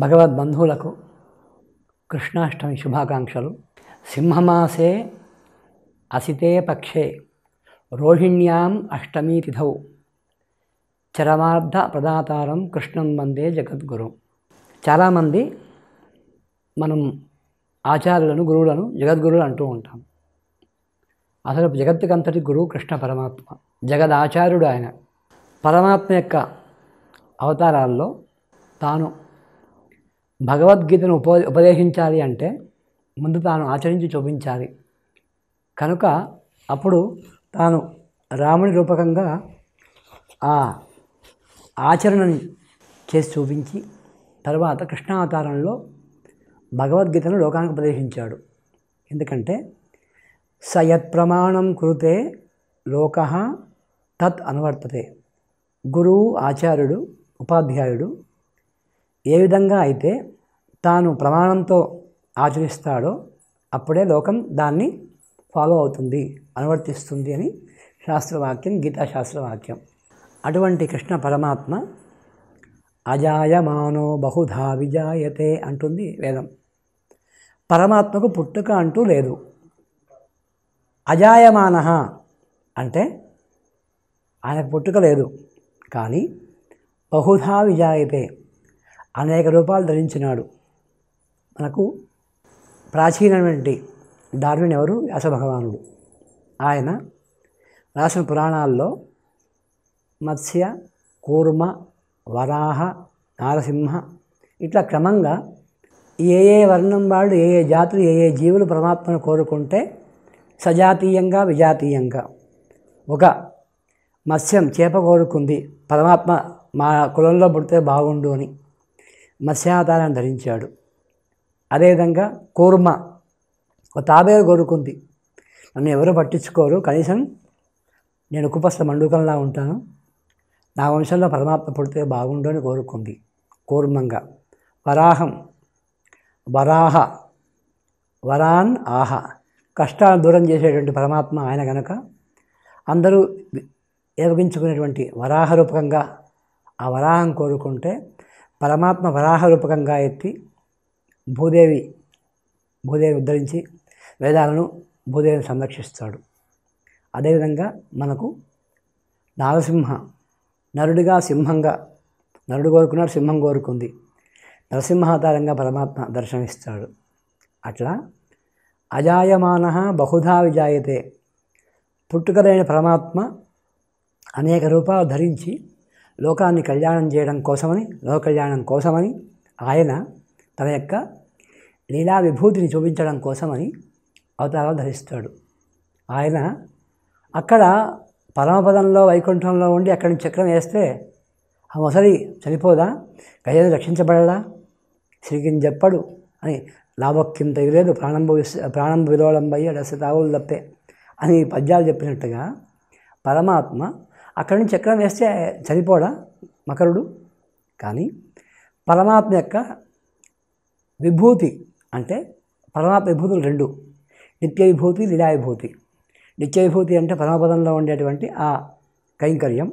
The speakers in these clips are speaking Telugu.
భగవద్బంధువులకు కృష్ణాష్టమి శుభాకాంక్షలు సింహమాసే అసితే పక్షే రోహిణ్యాం అష్టమీ తిథౌ చరమార్థ ప్రదాతారం కృష్ణం వందే జగద్గురు చాలామంది మనం ఆచార్యులను గురువులను జగద్గురులు అంటూ ఉంటాం అసలు జగత్తుకంతటి గురువు కృష్ణ పరమాత్మ జగదాచార్యుడు ఆయన పరమాత్మ యొక్క అవతారాల్లో తాను భగవద్గీతను ఉప ఉపదేశించాలి అంటే ముందు తాను ఆచరించి చూపించాలి కనుక అప్పుడు తాను రాముని రూపకంగా ఆ ఆచరణని చేసి చూపించి తర్వాత కృష్ణావతారంలో భగవద్గీతను లోకానికి ఉపదేశించాడు ఎందుకంటే సయత్ ప్రమాణం కృతే లోక తత్ అనువర్తతే గురువు ఆచార్యుడు ఉపాధ్యాయుడు ఏ విధంగా అయితే తాను ప్రమాణంతో ఆచరిస్తాడో అప్పుడే లోకం దాన్ని ఫాలో అవుతుంది అనువర్తిస్తుంది అని శాస్త్రవాక్యం గీతాశాస్త్రవాక్యం అటువంటి కృష్ణ పరమాత్మ అజాయమానో బహుధా విజాయతే అంటుంది వేదం పరమాత్మకు పుట్టుక అంటూ లేదు అజాయమాన అంటే ఆయనకు పుట్టుక లేదు కానీ బహుధా విజాయతే అనేక రూపాలు ధరించినాడు మనకు ప్రాచీనమైనటువంటి డార్విన్ ఎవరు వ్యాసభగవానుడు ఆయన రాసిన పురాణాల్లో మత్స్య కూర్మ వరాహ నారసింహ ఇట్లా క్రమంగా ఏ ఏ వర్ణం వాళ్ళు ఏ ఏ జాతులు ఏ ఏ జీవులు పరమాత్మను కోరుకుంటే సజాతీయంగా విజాతీయంగా ఒక మత్స్యం చేప కోరుకుంది పరమాత్మ మా కులంలో పుడితే బాగుండు అని మత్స్యాధారాన్ని ధరించాడు అదేవిధంగా కూర్మ ఒక తాబేరు కోరుకుంది నన్ను ఎవరు పట్టించుకోరు కనీసం నేను ఉపస్థ మండుకంలా ఉంటాను నా వంశంలో పరమాత్మ పుడితే బాగుండు అని కోరుకుంది కూర్మంగా వరాహం వరాహ వరాన్ ఆహ కష్టాలు దూరం చేసేటువంటి పరమాత్మ ఆయన కనుక అందరూ ఏవగించుకునేటువంటి వరాహ రూపకంగా ఆ వరాహం కోరుకుంటే పరమాత్మ వరాహ రూపకంగా ఎత్తి భూదేవి భూదేవి ఉద్ధరించి వేదాలను భూదేవిని సంరక్షిస్తాడు అదేవిధంగా మనకు నారసింహ నరుడిగా సింహంగా నరుడు కోరుకున్నాడు సింహం కోరుకుంది నరసింహాధారంగా పరమాత్మ దర్శనమిస్తాడు అట్లా అజాయమాన బహుధా విజాయతే పుట్టుకలైన పరమాత్మ అనేక రూపాలు ధరించి లోకాన్ని కళ్యాణం చేయడం కోసమని లోక కళ్యాణం కోసమని ఆయన తన యొక్క లీలా విభూతిని చూపించడం కోసమని అవతారాలు ధరిస్తాడు ఆయన అక్కడ పరమపదంలో వైకుంఠంలో ఉండి అక్కడి నుంచి చక్రం వేస్తే ఆ మొసలి చనిపోదా గజను రక్షించబడలా శ్రీకిని చెప్పడు అని లాభక్యం తగిలేదు ప్రాణంభ ప్రాణం విలోళంబయ్య డస తప్పే అని పద్యాలు చెప్పినట్టుగా పరమాత్మ అక్కడి నుంచి చక్రం వేస్తే చనిపోడా మకరుడు కానీ పరమాత్మ యొక్క విభూతి అంటే పరమాత్మ విభూతులు రెండు నిత్య విభూతి లీలా విభూతి నిత్య విభూతి అంటే పరమపదంలో ఉండేటువంటి ఆ కైంకర్యం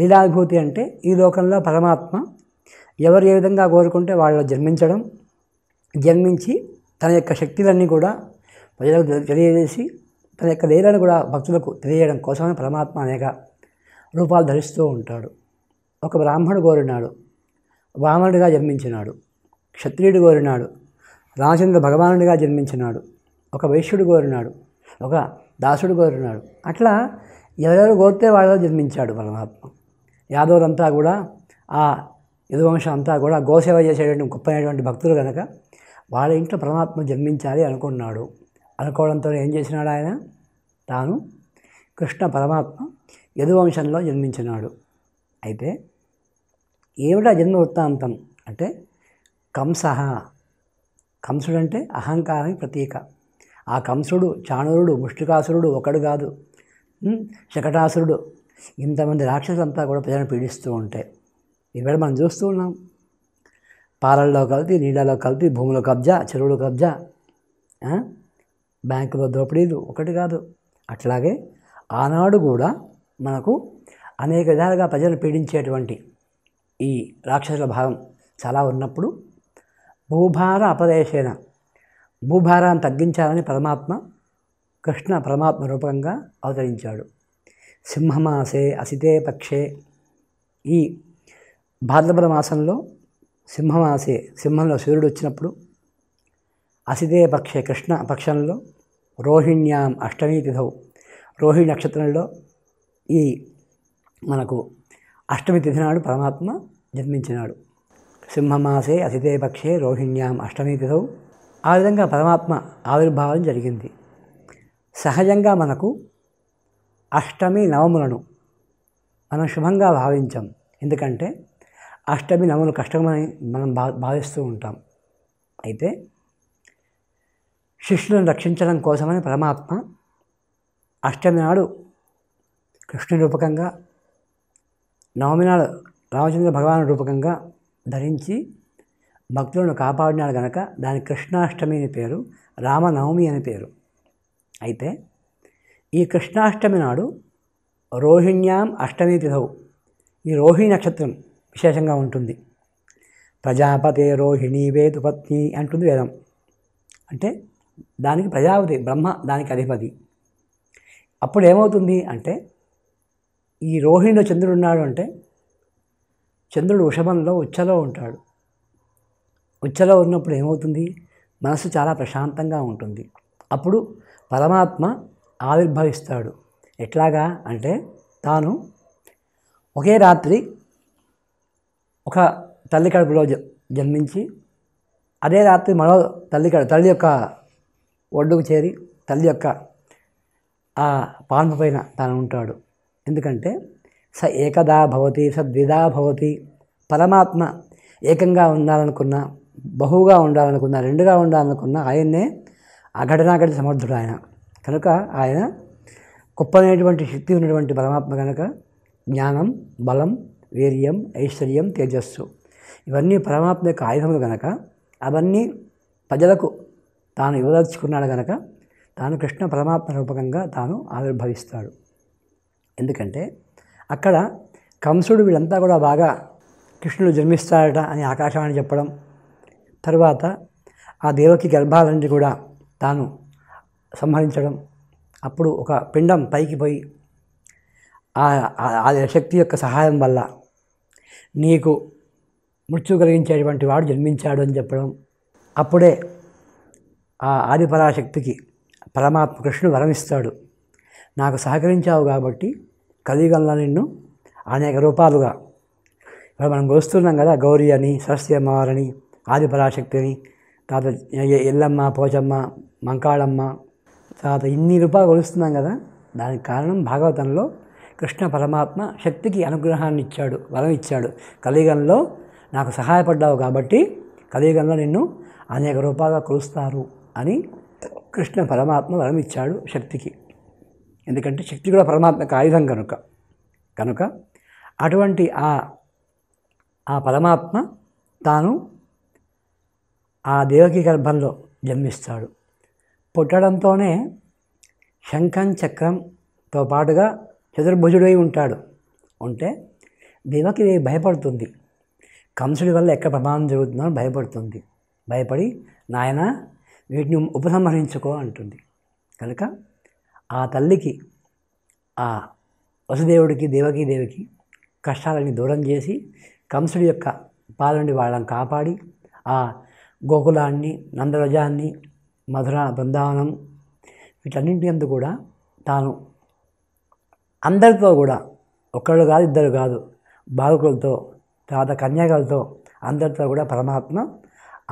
లీలా విభూతి అంటే ఈ లోకంలో పరమాత్మ ఎవరు ఏ విధంగా కోరుకుంటే వాళ్ళు జన్మించడం జన్మించి తన యొక్క శక్తులన్నీ కూడా ప్రజలకు తెలియజేసి తన యొక్క లీలను కూడా భక్తులకు తెలియడం కోసమే పరమాత్మ అనేక రూపాలు ధరిస్తూ ఉంటాడు ఒక బ్రాహ్మణుడు కోరినాడు వామనుడిగా జన్మించినాడు క్షత్రియుడు కోరినాడు రామచంద్ర భగవానుడిగా జన్మించినాడు ఒక వైశ్యుడు కోరినాడు ఒక దాసుడు కోరినాడు అట్లా ఎవరెవరు కోరితే వాళ్ళలో జన్మించాడు పరమాత్మ యాదవులంతా కూడా ఆ యదువంశం అంతా కూడా గోసేవ చేసేటువంటి గొప్పనేటువంటి భక్తులు కనుక వాళ్ళ ఇంట్లో పరమాత్మ జన్మించాలి అనుకున్నాడు అనుకోవడంతో ఏం చేసినాడు ఆయన తాను కృష్ణ పరమాత్మ యదువంశంలో జన్మించినాడు అయితే ఏమిటా జన్మ వృత్తాంతం అంటే కంస కంసుడు అంటే అహంకారం ప్రతీక ఆ కంసుడు చాణురుడు ముష్టికాసురుడు ఒకడు కాదు శకటాసురుడు ఇంతమంది రాక్షసులంతా కూడా ప్రజలను పీడిస్తూ ఉంటాయి ఇవాళ మనం చూస్తూ ఉన్నాం పాలల్లో కలిపి నీళ్ళలో కలిపి భూముల కబ్జా చెరువుల కబ్జా బ్యాంకులో దోపిడీలు ఒకటి కాదు అట్లాగే ఆనాడు కూడా మనకు అనేక విధాలుగా ప్రజలను పీడించేటువంటి ఈ రాక్షసుల భావం చాలా ఉన్నప్పుడు భూభార అపదేశేన భూభారాన్ని తగ్గించాలని పరమాత్మ కృష్ణ పరమాత్మ రూపంగా అవతరించాడు సింహమాసే అసితే పక్షే ఈ భాద్రపద మాసంలో సింహమాసే సింహంలో సూర్యుడు వచ్చినప్పుడు అసిదే పక్షే కృష్ణ పక్షంలో రోహిణ్యాం అష్టమీ తిథౌ రోహిణి నక్షత్రంలో ఈ మనకు అష్టమి తిథి నాడు పరమాత్మ జన్మించినాడు సింహమాసే అసితే పక్షే రోహిణ్యాం అష్టమీ తిథౌ ఆ విధంగా పరమాత్మ ఆవిర్భావం జరిగింది సహజంగా మనకు అష్టమి నవములను మనం శుభంగా భావించాం ఎందుకంటే అష్టమి నవములు కష్టమని మనం భావిస్తూ ఉంటాం అయితే శిష్యులను రక్షించడం కోసమని పరమాత్మ అష్టమి నాడు కృష్ణ రూపకంగా నవమి నాడు రామచంద్ర భగవాన్ రూపకంగా ధరించి భక్తులను కాపాడినాడు గనక దాని కృష్ణాష్టమి అని పేరు రామనవమి అని పేరు అయితే ఈ కృష్ణాష్టమి నాడు రోహిణ్యాం అష్టమి తిథవు ఈ రోహిణి నక్షత్రం విశేషంగా ఉంటుంది ప్రజాపతే రోహిణి వేదుపత్ని అంటుంది వేదం అంటే దానికి ప్రజాపతి బ్రహ్మ దానికి అధిపతి అప్పుడు ఏమవుతుంది అంటే ఈ రోహిణిలో చంద్రుడు ఉన్నాడు అంటే చంద్రుడు వృషభంలో ఉచ్చలో ఉంటాడు ఉచ్చలో ఉన్నప్పుడు ఏమవుతుంది మనసు చాలా ప్రశాంతంగా ఉంటుంది అప్పుడు పరమాత్మ ఆవిర్భవిస్తాడు ఎట్లాగా అంటే తాను ఒకే రాత్రి ఒక తల్లి కడుపులో జన్మించి అదే రాత్రి మరో తల్లి కడుపు తల్లి యొక్క ఒడ్డుకు చేరి తల్లి యొక్క ఆ పాన్పు పైన తాను ఉంటాడు ఎందుకంటే స ఏకదా భవతి స ద్విధా భవతి పరమాత్మ ఏకంగా ఉండాలనుకున్న బహుగా ఉండాలనుకున్న రెండుగా ఉండాలనుకున్న ఆయన్నే అఘటనాఘటి సమర్థుడు ఆయన కనుక ఆయన గొప్పనైనటువంటి శక్తి ఉన్నటువంటి పరమాత్మ కనుక జ్ఞానం బలం వీర్యం ఐశ్వర్యం తేజస్సు ఇవన్నీ పరమాత్మ యొక్క ఆయుధములు కనుక అవన్నీ ప్రజలకు తాను ఇవ్వదలుచుకున్నాడు గనక తాను కృష్ణ పరమాత్మ రూపకంగా తాను ఆవిర్భవిస్తాడు ఎందుకంటే అక్కడ కంసుడు వీళ్ళంతా కూడా బాగా కృష్ణుడు జన్మిస్తాడట అని ఆకాశవాణి చెప్పడం తర్వాత ఆ దేవకి గర్భాలన్నీ కూడా తాను సంహరించడం అప్పుడు ఒక పిండం పైకి పోయి ఆ శక్తి యొక్క సహాయం వల్ల నీకు మృత్యు కలిగించేటువంటి వాడు జన్మించాడు అని చెప్పడం అప్పుడే ఆ ఆదిపరాశక్తికి పరమాత్మ కృష్ణుడు వరమిస్తాడు నాకు సహకరించావు కాబట్టి కలియుగంలో నిన్ను అనేక రూపాలుగా ఇప్పుడు మనం గోస్తున్నాం కదా గౌరీ అని సరస్వతి అమ్మవారని ఆదిపరాశక్తిని తర్వాత ఎల్లమ్మ పోచమ్మ మంకాళమ్మ తర్వాత ఇన్ని రూపాయలు కొలుస్తున్నాం కదా దానికి కారణం భాగవతంలో కృష్ణ పరమాత్మ శక్తికి అనుగ్రహాన్ని ఇచ్చాడు వరం ఇచ్చాడు కలియుగంలో నాకు సహాయపడ్డావు కాబట్టి కలియుగంలో నిన్ను అనేక రూపాలుగా కొలుస్తారు అని కృష్ణ పరమాత్మ వరం ఇచ్చాడు శక్తికి ఎందుకంటే శక్తి కూడా పరమాత్మకు ఆయుధం కనుక కనుక అటువంటి ఆ ఆ పరమాత్మ తాను ఆ దేవకి గర్భంలో జన్మిస్తాడు పుట్టడంతోనే శంఖం చక్రంతో పాటుగా చతుర్భుజుడై ఉంటాడు ఉంటే దేవకి భయపడుతుంది కంసుడి వల్ల ఎక్కడ ప్రమాదం జరుగుతుందో భయపడుతుంది భయపడి నాయన వీటిని ఉపసంహరించుకో అంటుంది కనుక ఆ తల్లికి ఆ వసుదేవుడికి దేవకీ దేవికి కష్టాలని దూరం చేసి కంసుడి యొక్క పాల నుండి వాళ్ళని కాపాడి ఆ గోకులాన్ని నందరజాన్ని మధుర బృందావనం వీటన్నింటి అందు కూడా తాను అందరితో కూడా ఒకళ్ళు కాదు ఇద్దరు కాదు బాలకులతో తర్వాత కన్యాకలతో అందరితో కూడా పరమాత్మ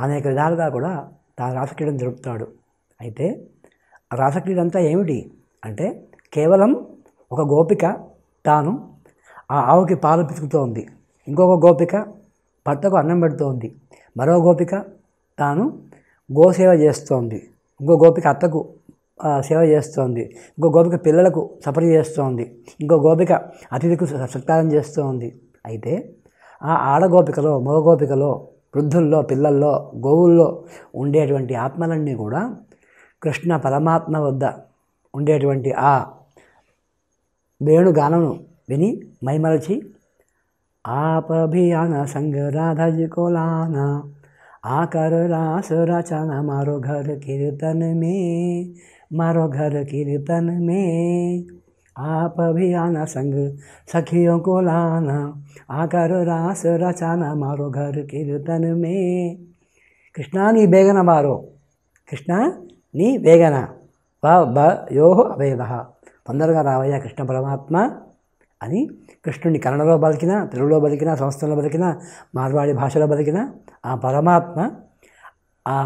అనేక విధాలుగా కూడా తా రాసక్రీడను జరుపుతాడు అయితే రాసక్రీడ అంతా ఏమిటి అంటే కేవలం ఒక గోపిక తాను ఆ ఆవుకి పాలు పితుకుతోంది ఇంకొక గోపిక భర్తకు అన్నం పెడుతోంది మరో గోపిక తాను గోసేవ చేస్తోంది ఇంకో గోపిక అత్తకు సేవ చేస్తోంది ఇంకో గోపిక పిల్లలకు సఫర్ చేస్తోంది ఇంకో గోపిక అతిథికి సత్కారం చేస్తోంది అయితే ఆ ఆడగోపికలో మగ గోపికలో వృద్ధుల్లో పిల్లల్లో గోవుల్లో ఉండేటువంటి ఆత్మలన్నీ కూడా కృష్ణ పరమాత్మ వద్ద ఉండేటువంటి ఆ వేణుగానను విని మైమరచి ఆపభియాన సంగ రాధజుకోలాన ఆకర రాసురచన రచన మారో కీర్తన మే మారో ఘర్ కీర్తన మే आप भी आना संग सखियों को लाना आकर रास रचाना मारो घर कीर्तन में కృష్ణా నీ వేగన మారో కృష్ణ నీ వేగన బ బ యోహో అభేద తొందరగా రావయ్యా కృష్ణ పరమాత్మ అని కృష్ణుని కన్నడలో బతికిన తెలుగులో బతికిన సంస్కృతంలో బతికిన మార్వాడి భాషలో బతికిన ఆ పరమాత్మ ఆ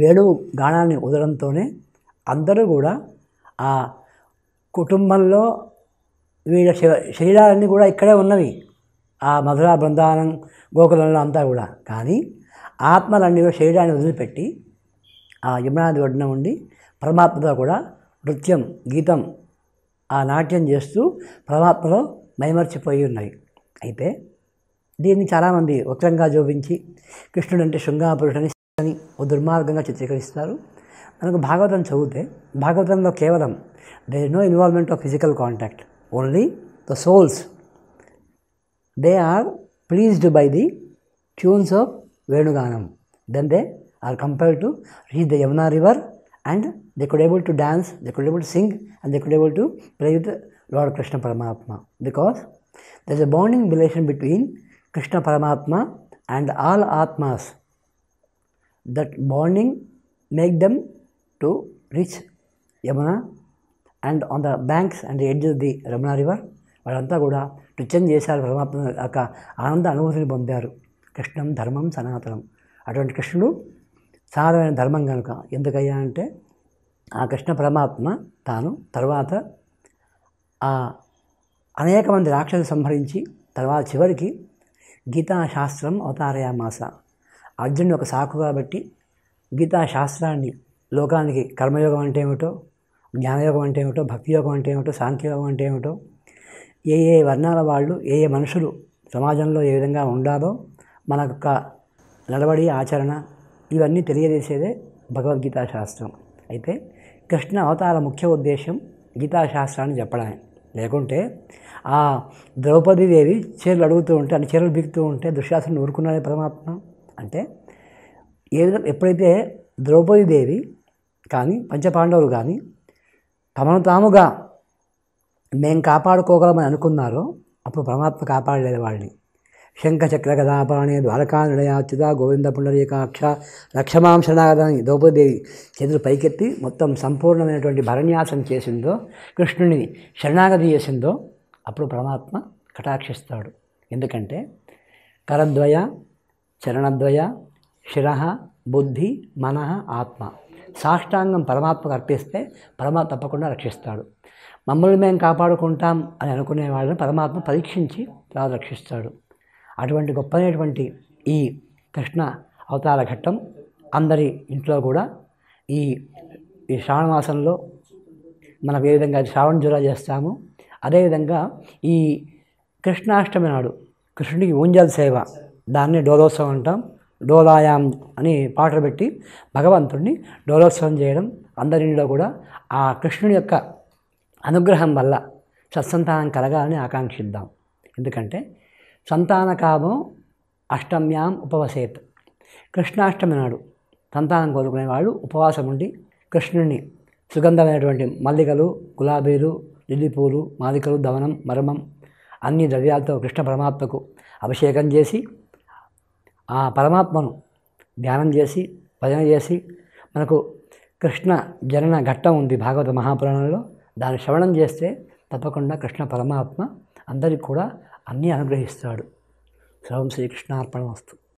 వేణువు గానాన్ని వదలంతోనే అందరూ కూడా ఆ కుటుంబంలో వీళ్ళ శరీరాలన్నీ కూడా ఇక్కడే ఉన్నవి ఆ మధుర బృందానం గోకులంలో అంతా కూడా కానీ ఆత్మలన్నీ కూడా శరీరాన్ని వదిలిపెట్టి ఆ యమునాది ఒడ్డున ఉండి పరమాత్మతో కూడా నృత్యం గీతం ఆ నాట్యం చేస్తూ పరమాత్మలో మైమర్చిపోయి ఉన్నాయి అయితే దీన్ని చాలామంది వక్రంగా చూపించి కృష్ణుడు అంటే శృంగాపురుషుడని అని ఓ దుర్మార్గంగా చిత్రీకరిస్తారు మనకు భాగవతం చదివితే భాగవతంలో కేవలం There is no involvement of physical contact, only the souls. They are pleased by the tunes of Venuganam. Then they are compelled to reach the Yamuna river and they could able to dance, they could able to sing and they could able to play with Lord Krishna Paramatma because there is a bonding relation between Krishna Paramatma and all Atmas. That bonding make them to reach Yamuna and on the banks and edge of the Ramana river వాళ్ళంతా కూడా నృత్యం చేశారు పరమాత్మ యొక్క ఆనంద అనుభూతిని పొందారు కృష్ణం ధర్మం సనాతనం అటువంటి కృష్ణుడు సారమైన ధర్మం కనుక ఎందుకయ్యా అంటే ఆ కృష్ణ పరమాత్మ తాను తర్వాత ఆ అనేక మంది రాక్షసులు సంహరించి తర్వాత చివరికి గీతాశాస్త్రం అవతారయామాస అర్జునుడు ఒక సాకుగా బట్టి గీతాశాస్త్రాన్ని లోకానికి కర్మయోగం అంటే ఏమిటో జ్ఞానయోగం అంటే ఏమిటో భక్తి యోగం అంటే ఏమిటో సాంఖ్యయోగం అంటే ఏమిటో ఏ ఏ వర్ణాల వాళ్ళు ఏ ఏ మనుషులు సమాజంలో ఏ విధంగా ఉండాలో మన యొక్క నడవడి ఆచరణ ఇవన్నీ తెలియజేసేదే భగవద్గీతా శాస్త్రం అయితే కృష్ణ అవతార ముఖ్య ఉద్దేశం గీతాశాస్త్రాన్ని చెప్పడమే లేకుంటే ఆ ద్రౌపదీదేవి చీరలు అడుగుతూ ఉంటే అంటే చీరలు బిగుతూ ఉంటే దుశ్శాసనం ఊరుకున్నాడే పరమాత్మ అంటే ఏ విధంగా ఎప్పుడైతే ద్రౌపదీదేవి కానీ పంచపాండవులు కానీ తమను తాముగా మేము కాపాడుకోగలమని అనుకున్నారు అప్పుడు పరమాత్మ కాపాడలేదు వాళ్ళని శంఖ చక్ర కథాపాణి ద్వారకా నిడయాచ్యుత గోవింద పుండరీకాక్ష లక్షమాం ద్రౌపదేవి చేతులు పైకెత్తి మొత్తం సంపూర్ణమైనటువంటి భరణ్యాసం చేసిందో కృష్ణుని శరణాగతి చేసిందో అప్పుడు పరమాత్మ కటాక్షిస్తాడు ఎందుకంటే కరద్వయ చరణద్వయ శిర బుద్ధి మన ఆత్మ సాష్టాంగం పరమాత్మకు అర్పిస్తే పరమాత్మ తప్పకుండా రక్షిస్తాడు మమ్మల్ని మేము కాపాడుకుంటాం అని అనుకునే వాళ్ళని పరమాత్మ పరీక్షించి తర్వాత రక్షిస్తాడు అటువంటి గొప్పనేటువంటి ఈ కృష్ణ అవతార ఘట్టం అందరి ఇంట్లో కూడా ఈ ఈ శ్రావణ మాసంలో మనం ఏ విధంగా శ్రావణ జ్వరా చేస్తాము అదేవిధంగా ఈ కృష్ణాష్టమి నాడు కృష్ణుడికి ఊంజల్ సేవ దాన్ని డోలోత్సవం అంటాం డోలాయాం అని పాటలు పెట్టి భగవంతుడిని డోలోత్సవం చేయడం అందరిలో కూడా ఆ కృష్ణుని యొక్క అనుగ్రహం వల్ల సత్సంతానం కలగాలని ఆకాంక్షిద్దాం ఎందుకంటే కామం అష్టమ్యాం ఉపవసేత్ కృష్ణాష్టమి నాడు సంతానం కోరుకునేవాళ్ళు ఉపవాసం ఉండి కృష్ణుడిని సుగంధమైనటువంటి మల్లికలు గులాబీలు లిల్లిపూలు మాలికలు దవనం మరమం అన్ని ద్రవ్యాలతో కృష్ణ పరమాత్మకు అభిషేకం చేసి ఆ పరమాత్మను ధ్యానం చేసి భజన చేసి మనకు కృష్ణ జనన ఘట్టం ఉంది భాగవత మహాపురాణంలో దాన్ని శ్రవణం చేస్తే తప్పకుండా కృష్ణ పరమాత్మ అందరికి కూడా అన్నీ అనుగ్రహిస్తాడు సర్వం శ్రీకృష్ణార్పణ వస్తు